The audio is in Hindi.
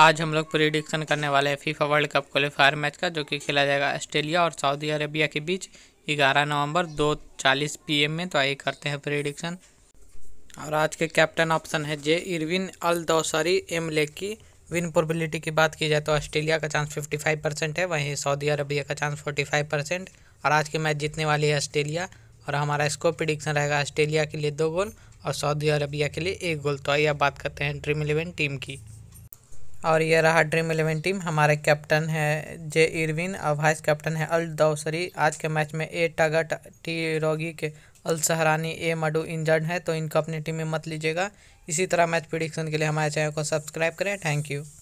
आज हम लोग प्रिडिक्शन करने वाले हैं FIFA world cup qualifier match का जो कि खेला जाएगा ऑस्ट्रेलिया और सऊदी अरेबिया के बीच 11 नवंबर दो चालीस पी में तो आइए करते हैं प्रिडिक्शन और आज के कैप्टन ऑप्शन है जे इरविन अल दौसरी एम की विन प्रोबेबिलिटी की बात की जाए तो ऑस्ट्रेलिया का चांस फिफ्टी परसेंट है वहीं सऊदी अरबिया का चांस फोर्टी परसेंट और आज के मैच जीतने वाली है ऑस्ट्रेलिया और हमारा स्कोर प्रिडिक्शन रहेगा ऑस्ट्रेलिया के लिए दो गोल और सऊदी अरबिया के लिए एक गोल तो आइए बात करते हैं ड्रीम इलेवन टीम की और ये रहा ड्रीम इलेवन टीम हमारे कैप्टन है जे इरविन और वाइस कैप्टन है अल दौसरी आज के मैच में ए टगट टी रोगी के अल सहरानी ए मडू इंजर्ड है तो इनको अपनी टीम में मत लीजिएगा इसी तरह मैच प्रिडिक्शन के लिए हमारे चैनल को सब्सक्राइब करें थैंक यू